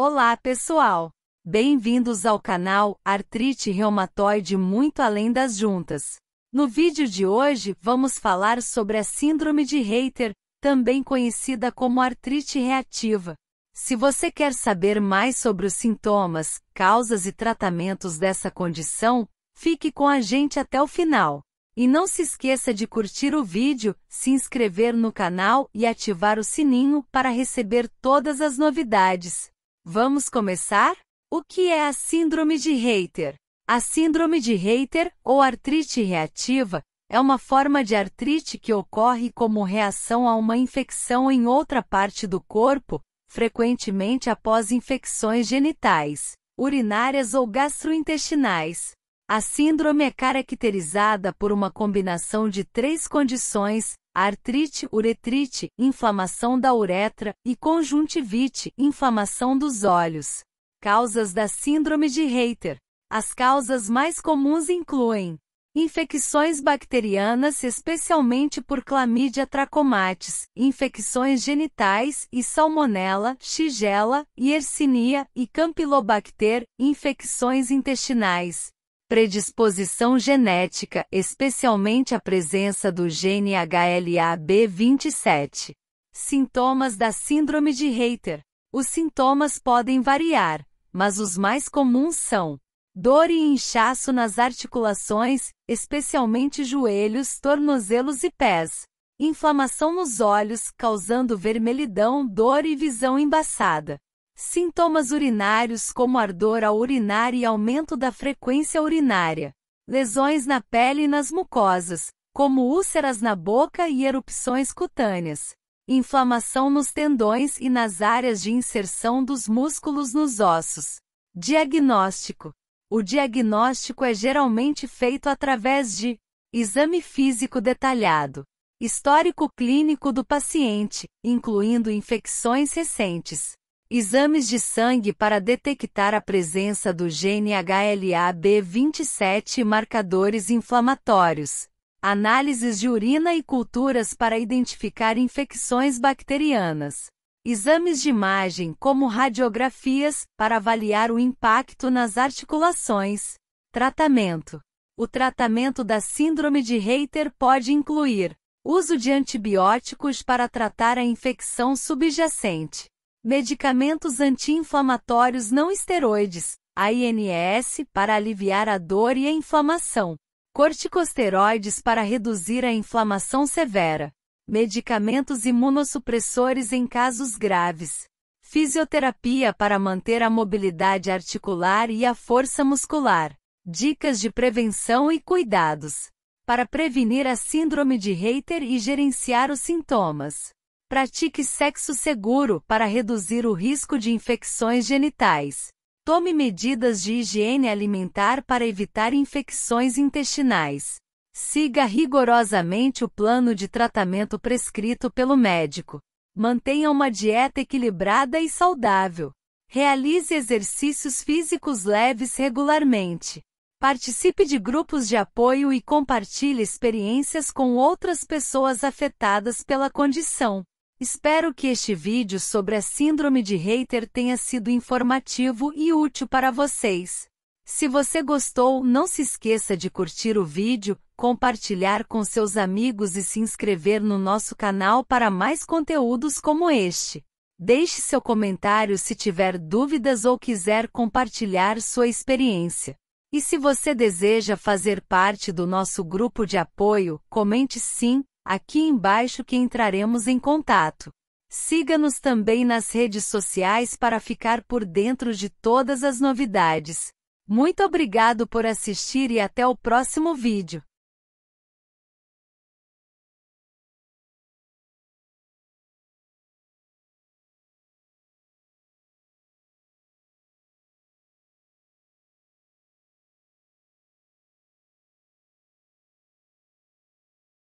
Olá, pessoal! Bem-vindos ao canal Artrite Reumatoide Muito Além das Juntas. No vídeo de hoje, vamos falar sobre a Síndrome de Reiter, também conhecida como artrite reativa. Se você quer saber mais sobre os sintomas, causas e tratamentos dessa condição, fique com a gente até o final. E não se esqueça de curtir o vídeo, se inscrever no canal e ativar o sininho para receber todas as novidades. Vamos começar? O que é a síndrome de Reiter? A síndrome de Reiter, ou artrite reativa, é uma forma de artrite que ocorre como reação a uma infecção em outra parte do corpo, frequentemente após infecções genitais, urinárias ou gastrointestinais. A síndrome é caracterizada por uma combinação de três condições: artrite, uretrite, inflamação da uretra e conjuntivite, inflamação dos olhos. Causas da síndrome de Reiter. As causas mais comuns incluem infecções bacterianas, especialmente por clamídia trachomatis, infecções genitais e salmonella, shigella, yersinia e campylobacter, infecções intestinais, predisposição genética, especialmente a presença do gene HLA-B27. Sintomas da Síndrome de Reiter. Os sintomas podem variar, mas os mais comuns são dor e inchaço nas articulações, especialmente joelhos, tornozelos e pés, inflamação nos olhos, causando vermelhidão, dor e visão embaçada, Sintomas urinários como ardor ao urinar e aumento da frequência urinária. Lesões na pele e nas mucosas, como úlceras na boca e erupções cutâneas. Inflamação nos tendões e nas áreas de inserção dos músculos nos ossos. Diagnóstico: O diagnóstico é geralmente feito através de exame físico detalhado, histórico clínico do paciente, incluindo infecções recentes Exames de sangue para detectar a presença do gene HLA-B27 e marcadores inflamatórios. Análises de urina e culturas para identificar infecções bacterianas. Exames de imagem, como radiografias, para avaliar o impacto nas articulações. Tratamento: O tratamento da síndrome de Reiter pode incluir uso de antibióticos para tratar a infecção subjacente Medicamentos anti-inflamatórios não esteroides, ANS, para aliviar a dor e a inflamação. Corticosteroides para reduzir a inflamação severa. Medicamentos imunossupressores em casos graves. Fisioterapia para manter a mobilidade articular e a força muscular. Dicas de prevenção e cuidados. Para prevenir a síndrome de Reiter e gerenciar os sintomas. Pratique sexo seguro para reduzir o risco de infecções genitais. Tome medidas de higiene alimentar para evitar infecções intestinais. Siga rigorosamente o plano de tratamento prescrito pelo médico. Mantenha uma dieta equilibrada e saudável. Realize exercícios físicos leves regularmente. Participe de grupos de apoio e compartilhe experiências com outras pessoas afetadas pela condição. Espero que este vídeo sobre a Síndrome de hater tenha sido informativo e útil para vocês. Se você gostou, não se esqueça de curtir o vídeo, compartilhar com seus amigos e se inscrever no nosso canal para mais conteúdos como este. Deixe seu comentário se tiver dúvidas ou quiser compartilhar sua experiência. E se você deseja fazer parte do nosso grupo de apoio, comente sim aqui embaixo que entraremos em contato. Siga-nos também nas redes sociais para ficar por dentro de todas as novidades. Muito obrigado por assistir e até o próximo vídeo.